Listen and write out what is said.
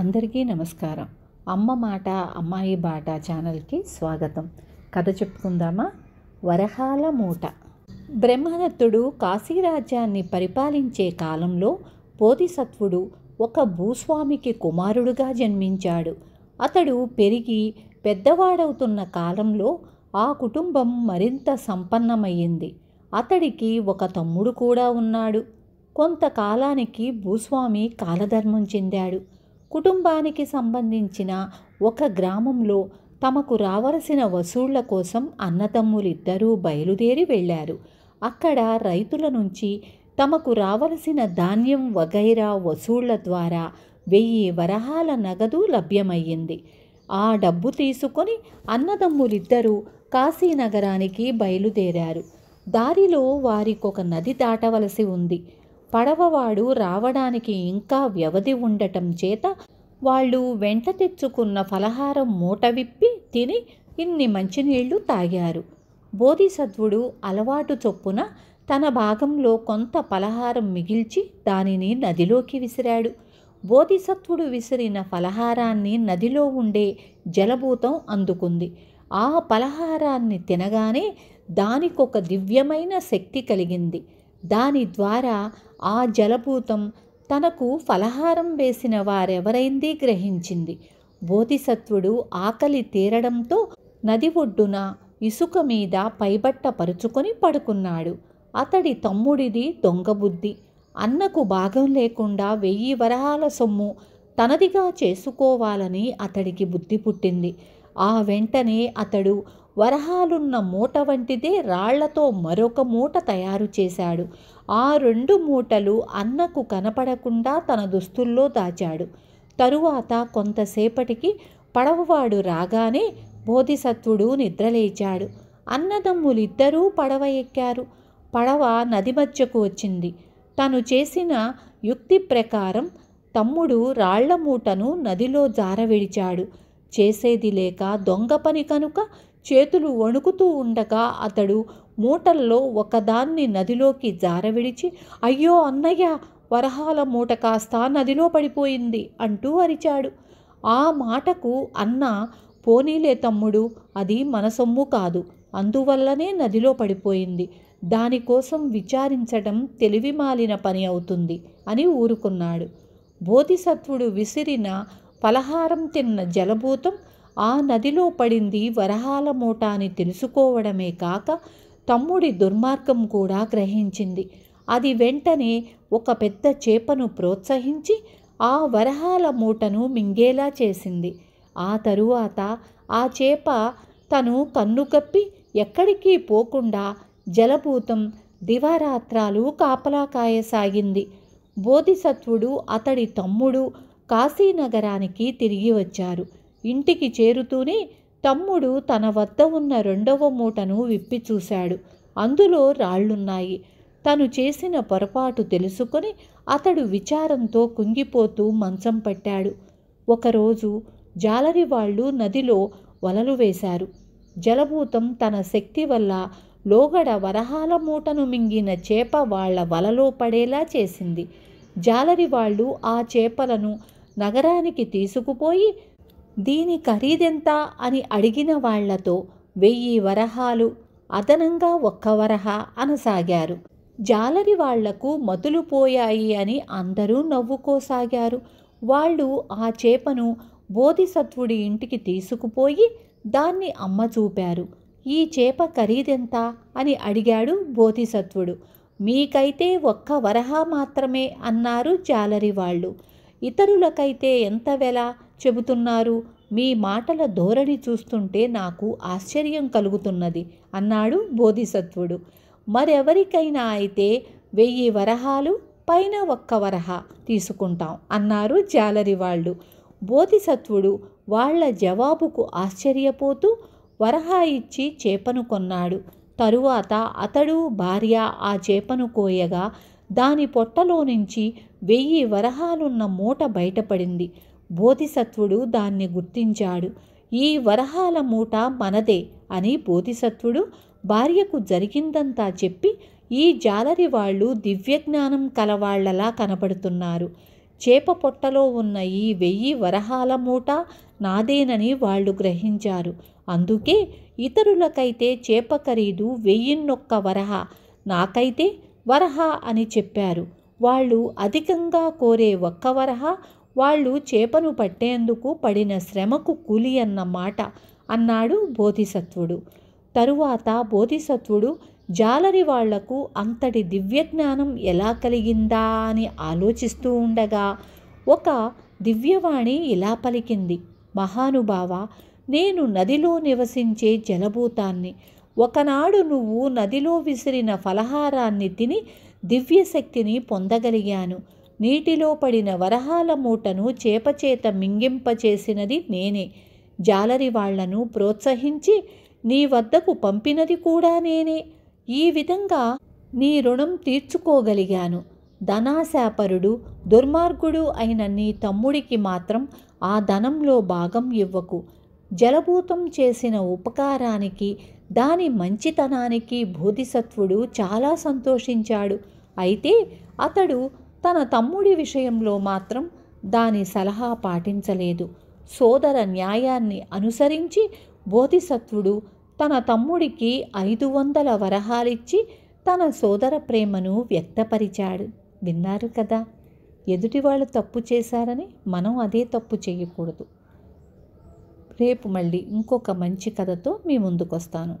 అందరికీ నమస్కారం అమ్మ మాట అమ్మాయి బాట ఛానల్కి స్వాగతం కథ చెప్పుకుందామా వరహాల మూట బ్రహ్మదత్తుడు కాశీరాజ్యాన్ని పరిపాలించే కాలంలో బోధిసత్వుడు ఒక భూస్వామికి కుమారుడుగా జన్మించాడు అతడు పెరిగి పెద్దవాడవుతున్న కాలంలో ఆ కుటుంబం మరింత సంపన్నమయ్యింది అతడికి ఒక తమ్ముడు కూడా ఉన్నాడు కొంతకాలానికి భూస్వామి కాలధర్మం చెందాడు కుటుంబానికి సంబంధించిన ఒక గ్రామంలో తమకు రావలసిన వసూళ్ల కోసం అన్నతమ్ములిద్దరూ బయలుదేరి వెళ్ళారు అక్కడ రైతుల నుంచి తమకు రావలసిన ధాన్యం వగైరా వసూళ్ల ద్వారా వెయ్యి వరహాల నగదు లభ్యమయ్యింది ఆ డబ్బు తీసుకొని అన్నదమ్ములిద్దరూ కాశీనగరానికి బయలుదేరారు దారిలో వారికొక నది దాటవలసి ఉంది పడవవాడు రావడానికి ఇంకా వ్యవధి ఉండటం చేత వాళ్ళు వెంట తెచ్చుకున్న ఫలహారం మూట విప్పి తిని ఇన్ని మంచినీళ్లు తాగారు బోధిసత్వుడు అలవాటు చొప్పున తన భాగంలో కొంత ఫలహారం మిగిల్చి దానిని నదిలోకి విసిరాడు బోధిసత్వుడు విసిరిన ఫలహారాన్ని నదిలో ఉండే జలభూతం అందుకుంది ఆ ఫలహారాన్ని తినగానే దానికొక దివ్యమైన శక్తి కలిగింది దాని ద్వారా ఆ జలభూతం తనకు ఫలహారం వేసిన వారెవరైంది గ్రహించింది బోధిసత్వుడు ఆకలి తీరడంతో నది ఒడ్డున ఇసుక మీద పైబట్ట పరుచుకొని పడుకున్నాడు అతడి తమ్ముడిది దొంగబుద్ధి అన్నకు భాగం లేకుండా వెయ్యి వరహాల సొమ్ము తనదిగా చేసుకోవాలని అతడికి బుద్ధి పుట్టింది ఆ వెంటనే అతడు వరహాలున్న మూట వంటిదే రాళ్లతో మరొక మూట తయారు చేశాడు ఆ రెండు మూటలు అన్నకు కనపడకుండా తన దుస్తుల్లో దాచాడు తరువాత కొంతసేపటికి పడవవాడు రాగానే బోధిసత్వుడు నిద్రలేచాడు అన్నదమ్ములిద్దరూ పడవ ఎక్కారు పడవ నది మధ్యకు వచ్చింది తను చేసిన యుక్తి ప్రకారం తమ్ముడు రాళ్ల మూటను నదిలో జారవిడిచాడు చేసేది లేక దొంగ పని కనుక చేతులు వణుకుతూ ఉండగా అతడు మూటల్లో ఒకదాన్ని నదిలోకి జారవిడిచి అయ్యో అన్నయ్య వరహాల మూట కాస్త నదిలో పడిపోయింది అంటూ అరిచాడు ఆ మాటకు అన్న పోనీలే తమ్ముడు అది మన సొమ్ము కాదు అందువల్లనే నదిలో పడిపోయింది దానికోసం విచారించడం తెలివిమాలిన పని అవుతుంది అని ఊరుకున్నాడు బోధిసత్వుడు విసిరిన పలహారం తిన్న జలభూతం ఆ నదిలో పడింది వరహాల మూట అని తెలుసుకోవడమే కాక తమ్ముడి దుర్మార్గం కూడా గ్రహించింది అది వెంటనే ఒక పెద్ద చేపను ప్రోత్సహించి ఆ వరహాల మూటను మింగేలా చేసింది ఆ తరువాత ఆ చేప తను కన్ను కప్పి ఎక్కడికి పోకుండా జలభూతం దివారాత్రాలు కాపలా కాయసాగింది బోధిసత్వుడు అతడి తమ్ముడు కాశీనగరానికి తిరిగి వచ్చారు ఇంటికి చేరుతూనే తమ్ముడు తన వద్ద ఉన్న రెండవ మూటను విప్పి చూశాడు అందులో రాళ్లున్నాయి తను చేసిన పొరపాటు తెలుసుకొని అతడు విచారంతో కుంగిపోతూ మంచం పట్టాడు ఒకరోజు జాలరి వాళ్ళు నదిలో వలలు వేశారు జలభూతం తన శక్తి వల్ల లోగడ వరహాల మూటను మింగిన చేప వాళ్ల వలలో పడేలా చేసింది జాలరి వాళ్ళు ఆ చేపలను నగరానికి తీసుకుపోయి దీని ఖరీదెంత అని అడిగిన వాళ్లతో వెయ్యి వరహాలు అదనంగా ఒక్క వరహ అనసాగారు జాలరి వాళ్లకు మతులు పోయాయి అని అందరూ నవ్వుకోసాగారు వాళ్ళు ఆ చేపను బోధిసత్వుడి ఇంటికి తీసుకుపోయి దాన్ని అమ్మ చూపారు ఈ చేప ఖరీదెంత అని అడిగాడు బోధిసత్వుడు మీకైతే ఒక్క వరహ మాత్రమే అన్నారు జాలరి వాళ్ళు ఇతరులకైతే ఎంత వెల చెబుతున్నారు మీ మాటల ధోరణి చూస్తుంటే నాకు ఆశ్చర్యం కలుగుతున్నది అన్నాడు బోధిసత్వుడు మరెవరికైనా అయితే వెయ్యి వరహాలు పైన ఒక్క వరహ తీసుకుంటాం అన్నారు జాలరి వాళ్ళు బోధిసత్వుడు వాళ్ల జవాబుకు ఆశ్చర్యపోతూ వరహ ఇచ్చి చేపను కొన్నాడు తరువాత అతడు భార్య ఆ చేపను కోయగా దాని పొట్టలో నుంచి వెయ్యి వరహాలున్న మూట బయటపడింది బోధిసత్వుడు దాన్ని గుర్తించాడు ఈ వరహాల మూట మనదే అని బోధిసత్వుడు భార్యకు జరిగిందంతా చెప్పి ఈ జాలరి వాళ్ళు దివ్యజ్ఞానం కలవాళ్లలా కనపడుతున్నారు చేప పొట్టలో ఉన్న ఈ వెయ్యి వరహాల మూట నాదేనని వాళ్ళు గ్రహించారు అందుకే ఇతరులకైతే చేప ఖరీదు వెయ్యిన్నొక్క వరహ నాకైతే వరహ అని చెప్పారు వాళ్ళు అధికంగా కోరే ఒక్క వరహ వాళ్ళు చేపను పట్టేందుకు పడిన శ్రమకు కూలి అన్నమాట అన్నాడు బోధిసత్వుడు తరువాత బోధిసత్వుడు జాలరి వాళ్లకు అంతటి దివ్యజ్ఞానం ఎలా కలిగిందా అని ఆలోచిస్తూ ఉండగా ఒక దివ్యవాణి ఇలా పలికింది మహానుభావ నేను నదిలో నివసించే జలభూతాన్ని ఒకనాడు నువ్వు నదిలో విసిరిన ఫలహారాన్ని తిని దివ్యశక్తిని పొందగలిగాను నీటిలో పడిన వరహాల మూటను చేపచేత మింగింపచేసినది నేనే జాలరి వాళ్లను ప్రోత్సహించి నీ వద్దకు పంపినది కూడా నేనే ఈ విధంగా నీ రుణం తీర్చుకోగలిగాను ధనాశాపరుడు దుర్మార్గుడు అయిన నీ తమ్ముడికి మాత్రం ఆ ధనంలో భాగం ఇవ్వకు జలభూతం చేసిన ఉపకారానికి దాని మంచితనానికి బోధిసత్వుడు చాలా సంతోషించాడు అయితే అతడు తన తమ్ముడి విషయంలో మాత్రం దాని సలహా పాటించలేదు సోదర న్యాయాన్ని అనుసరించి బోధిసత్వుడు తన తమ్ముడికి ఐదు వందల వరహాలిచ్చి తన సోదర ప్రేమను వ్యక్తపరిచాడు విన్నారు కదా ఎదుటి వాళ్ళు తప్పు చేశారని మనం అదే తప్పు చేయకూడదు రేపు మళ్ళీ ఇంకొక మంచి కథతో మీ ముందుకొస్తాను